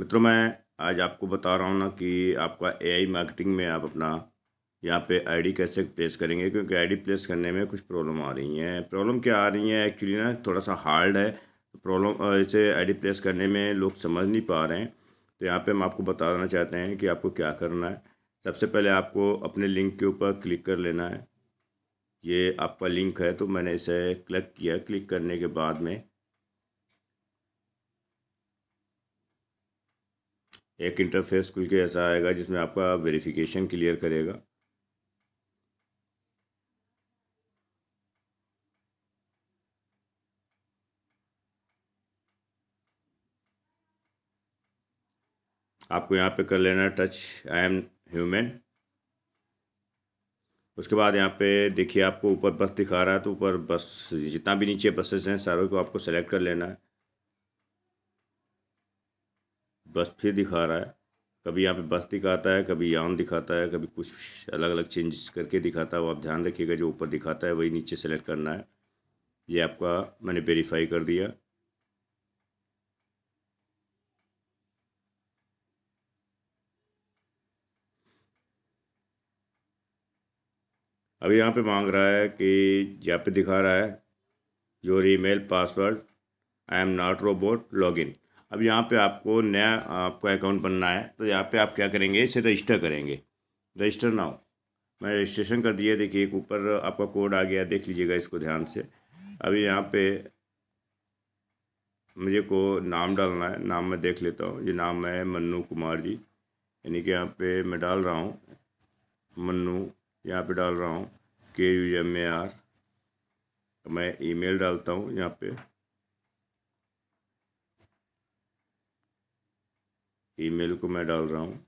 मित्रों मैं आज आपको बता रहा हूँ ना कि आपका एआई मार्केटिंग में आप अपना यहाँ पे आईडी कैसे प्लेस करेंगे क्योंकि आईडी प्लेस करने में कुछ प्रॉब्लम आ रही हैं प्रॉब्लम क्या आ रही हैं एक्चुअली ना थोड़ा सा हार्ड है प्रॉब्लम इसे आईडी प्लेस करने में लोग समझ नहीं पा रहे हैं तो यहाँ पे हम आपको बताना चाहते हैं कि आपको क्या करना है सबसे पहले आपको अपने लिंक के ऊपर क्लिक कर लेना है ये आपका लिंक है तो मैंने इसे क्लिक किया क्लिक करने के बाद में एक इंटरफेस खुल के ऐसा आएगा जिसमें आपका वेरिफिकेशन क्लियर करेगा आपको यहाँ पे कर लेना टच आई एम ह्यूमन उसके बाद यहाँ पे देखिए आपको ऊपर बस दिखा रहा है तो ऊपर बस जितना भी नीचे बसेस हैं सारों को आपको सेलेक्ट कर लेना है बस फिर दिखा रहा है कभी यहाँ पे बस दिखाता है कभी यान दिखाता है कभी कुछ अलग अलग चेंजेस करके दिखाता है वो आप ध्यान रखिएगा जो ऊपर दिखाता है वही नीचे सेलेक्ट करना है ये आपका मैंने वेरीफाई कर दिया अभी यहाँ पे मांग रहा है कि यहाँ पे दिखा रहा है your email password I am not robot login अब यहाँ पे आपको नया आपका अकाउंट बनना है तो यहाँ पे आप क्या करेंगे इसे रजिस्टर करेंगे रजिस्टर नाउ मैं रजिस्ट्रेशन कर दिया देखिए एक ऊपर आपका कोड आ गया देख लीजिएगा इसको ध्यान से अभी यहाँ पे मुझे को नाम डालना है नाम मैं देख लेता हूँ ये नाम है मन्नू कुमार जी यानी कि यहाँ पे मैं डाल रहा हूँ मन्नू यहाँ पे डाल रहा हूँ K U M A R मैं ईमेल डालता हूँ यहाँ पे ईमेल को मैं डाल रहा हूँ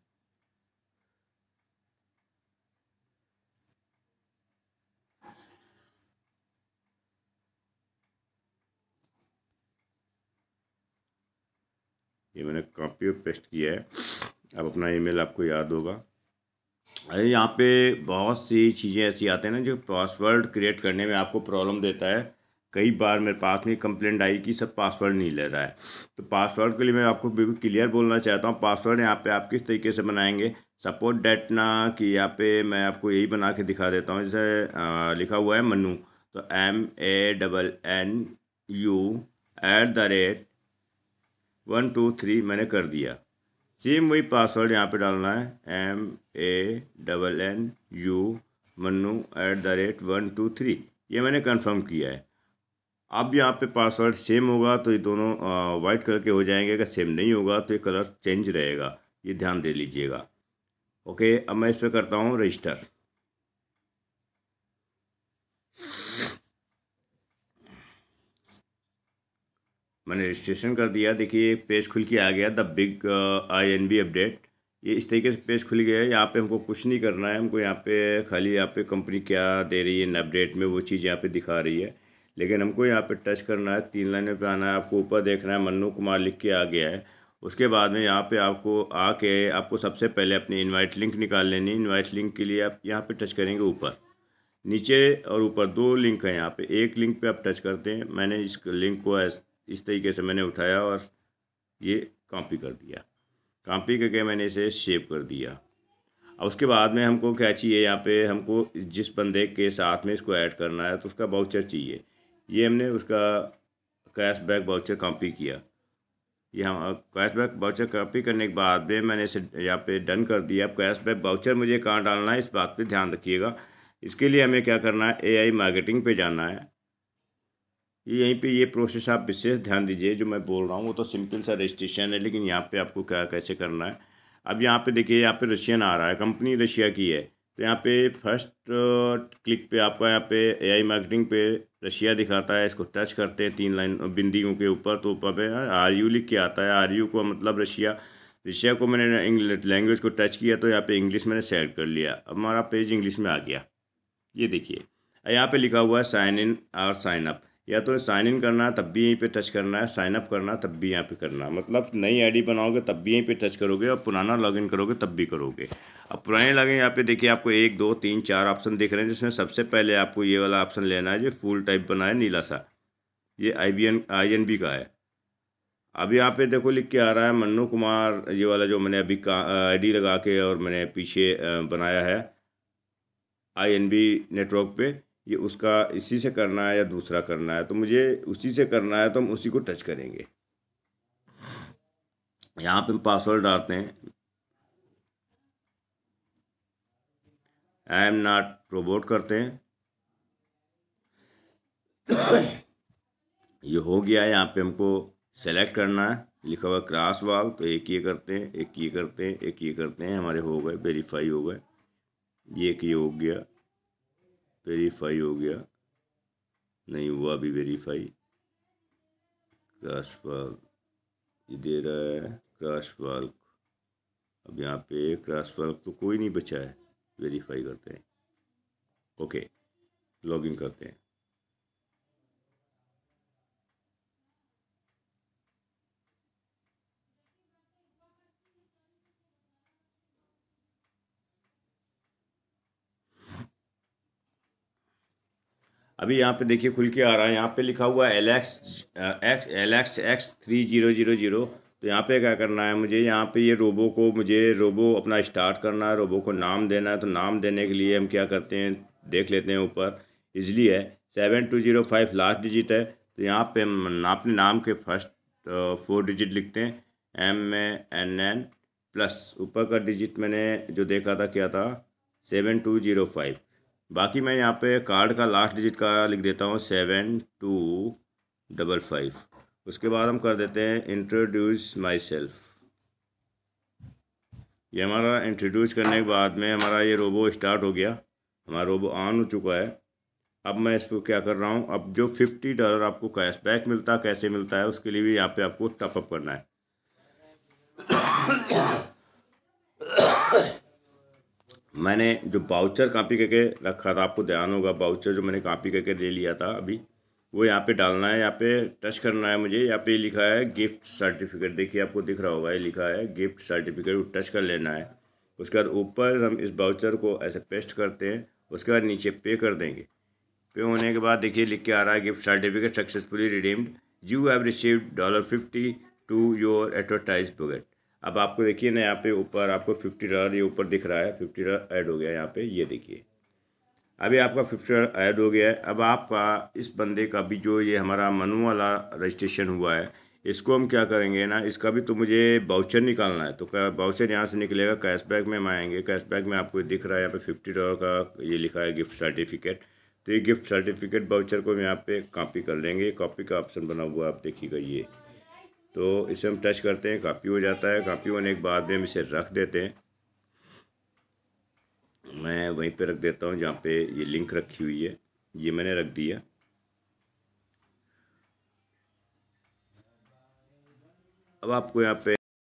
ये मैंने कॉपी और पेस्ट किया है अब अपना ईमेल आपको याद होगा अरे यहाँ पे बहुत सी चीज़ें ऐसी आते हैं ना जो पासवर्ड क्रिएट करने में आपको प्रॉब्लम देता है कई बार मेरे पास में कंप्लेंट आई कि सर पासवर्ड नहीं ले रहा है तो पासवर्ड के लिए मैं आपको बिल्कुल क्लियर बोलना चाहता हूँ पासवर्ड यहाँ पे आप किस तरीके से बनाएंगे सपोर्ट डेट ना कि यहाँ पे मैं आपको यही बना के दिखा देता हूँ जैसे लिखा हुआ है मनु तो M A double N U at the rate one two three मैंने कर दिया सेम वही पासवर्ड यहाँ पे डालना है M A double N U Manu at the rate one two three ये मैंने कंफर्म किया है अब यहाँ पे पासवर्ड सेम होगा तो ये दोनों वाइट कलर के हो जाएंगे अगर सेम नहीं होगा तो ये कलर चेंज रहेगा ये ध्यान दे लीजिएगा ओके अब मैं इस पर करता हूँ रजिस्टर मैंने रजिस्ट्रेशन कर दिया देखिए एक पेज खुल के आ गया the big I N B update ये इस तरीके से पेज खुल गया है यहाँ पे हमको कुछ नहीं करना है हमको यहाँ पे खाली यहाँ पे कंपनी क्या दे रही है अपडेट में वो चीज़ यहाँ पे दिखा रही है लेकिन हमको यहाँ पे टच करना है तीन लाइनों पे आना है आपको ऊपर देखना है मन्नू कुमार लिख के आ गया है उसके बाद में यहाँ पे आपको आके आपको सबसे पहले अपनी इनवाइट लिंक निकाल लेनी इनवाइट लिंक के लिए आप यहाँ पे टच करेंगे ऊपर नीचे और ऊपर दो लिंक है यहाँ पे एक लिंक पे आप टच करते हैं मैंने इस लिंक को इस तरीके से मैंने उठाया और ये कॉपी कर दिया कॉपी करके मैंने इसे सेव कर दिया अब उसके बाद में हमको क्या चाहिए यहाँ पे हमको जिस बंदे के साथ में इसको ऐड करना है तो उसका बाउचर चाहिए ये हमने उसका कैशबैक बाउचर कॉपी किया ये हम कैशबैक बाउचर कॉपी करने के बाद में मैंने इसे यहाँ पे डन कर दिया अब कैशबैक बाउचर मुझे कहाँ डालना है इस बात पे ध्यान रखिएगा इसके लिए हमें क्या करना है एआई मार्केटिंग पे जाना है ये यहीं पे ये प्रोसेस आप विशेष ध्यान दीजिए जो मैं बोल रहा हूँ वो तो सिंपल सा रजिस्ट्रेशन है लेकिन यहाँ पर आपको क्या कैसे करना है अब यहाँ पर देखिए यहाँ पर रशियन आ रहा है कंपनी रशिया की है तो यहाँ पे फर्स्ट क्लिक uh, पे आपका यहाँ पे एआई मार्केटिंग पे रशिया दिखाता है इसको टच करते हैं तीन लाइन बिंदियों के ऊपर तो ऊपर पे आर हाँ, यू लिख के आता है आर यू को मतलब रशिया रशिया को मैंने लैंग्वेज को टच किया तो यहाँ पे इंग्लिश मैंने सेट कर लिया अब हमारा पेज इंग्लिश में आ गया ये देखिए यहाँ पर लिखा हुआ है साइन इन और साइन अप या तो साइन इन करना है तब भी यहीं पे टच करना है साइन अप करना तब भी यहाँ पे करना है मतलब नई आईडी बनाओगे तब भी यहीं पे टच करोगे और पुराना लॉगिन करोगे तब भी करोगे अब पुराने लॉगिन यहाँ पे देखिए आपको एक दो तीन चार ऑप्शन दिख रहे हैं जिसमें सबसे पहले आपको ये वाला ऑप्शन लेना है जो फुल टाइप बना है नीला सा ये I B N I N B का है अब यहाँ पे देखो लिख के आ रहा है मन्नू कुमार ये वाला जो मैंने अभी का लगा के और मैंने पीछे बनाया है आई नेटवर्क पे ये उसका इसी से करना है या दूसरा करना है तो मुझे उसी से करना है तो हम उसी को टच करेंगे यहाँ पे हम पासवर्ड डालते हैं आई एम नॉट रोबोट करते हैं ये हो गया यहाँ पे हमको सेलेक्ट करना है लिखा हुआ क्रास वाल तो एक ये करते हैं एक ये करते हैं एक ये करते हैं हमारे हो गए वेरीफाई हो गए ये एक ये हो गया वेरीफाई हो गया नहीं हुआ अभी वेरीफाई क्रैश वाल ये दे रहा है क्रैश वॉल्क अब यहाँ पे क्रैश वॉल्क तो कोई नहीं बचा है वेरीफाई करते हैं ओके लॉगिन करते हैं अभी यहाँ पे देखिए खुल के आ रहा है यहाँ पे लिखा हुआ L X X L X X three zero zero zero तो यहाँ पे क्या करना है मुझे यहाँ पे ये रोबो को मुझे रोबो अपना स्टार्ट करना है रोबो को नाम देना है तो नाम देने के लिए हम क्या करते हैं देख लेते हैं ऊपर इजली है seven two zero five last digit है तो यहाँ पे हम अपने नाम के फर्स्ट फोर डिजिट लिखते हैं M A N N plus ऊपर का डिजिट मैंने जो देखा था क्या था सेवन टू जीरो फाइव बाकी मैं यहाँ पे कार्ड का लास्ट डिजिट का लिख देता हूँ सेवन टू डबल फाइव उसके बाद हम कर देते हैं इंट्रोड्यूस माई सेल्फ ये हमारा इंट्रोड्यूस करने के बाद में हमारा ये रोबो स्टार्ट हो गया हमारा रोबो ऑन हो चुका है अब मैं इसको क्या कर रहा हूँ अब जो फिफ्टी डॉलर आपको कैश बैक मिलता है कैसे मिलता है उसके लिए भी यहाँ पे आपको टॉपअप करना है मैंने जो बाउचर कापी करके रखा था आपको ध्यान होगा बाउचर जो मैंने कापी करके ले लिया था अभी वो यहाँ पे डालना है यहाँ पे टच करना है मुझे यहाँ पे लिखा है गिफ्ट सर्टिफिकेट देखिए आपको दिख रहा होगा ये लिखा है गिफ्ट सर्टिफिकेट वो टच कर लेना है उसके बाद ऊपर हम इस बाउचर को ऐसे पेस्ट करते हैं उसके बाद नीचे पे कर देंगे पे होने के बाद देखिए लिख के आ रहा है gift certificate successfully redeemed you have received dollar fifty to your advertise bucket अब आपको देखिए ना यहाँ पे ऊपर आपको फिफ्टी डॉलर ये ऊपर दिख रहा है फिफ्टी डॉलर ऐड हो गया यहाँ पे ये देखिए अभी आपका फिफ्टी डॉलर ऐड हो गया है अब आपका इस बंदे का भी जो ये हमारा मनु वाला रजिस्ट्रेशन हुआ है इसको हम क्या करेंगे ना इसका भी तो मुझे बाउचर निकालना है तो क्या बाउचर यहाँ से निकलेगा कैशबैक में हम आएँगे कैशबैक में आपको दिख रहा है यहाँ पे फिफ्टी डॉलर का ये लिखा है गिफ्ट सर्टिफिकेट तो ये गिफ्ट सर्टिफिकेट बाउचर को हम यहाँ पर कापी कर लेंगे कॉपी का ऑप्शन बना हुआ आप देखिएगा ये तो इसे हम टच करते हैं कापी हो जाता है कापी होने के बाद में हम इसे रख देते हैं मैं वहीं पे रख देता हूँ जहाँ पे ये लिंक रखी हुई है ये मैंने रख दिया अब आपको यहाँ पे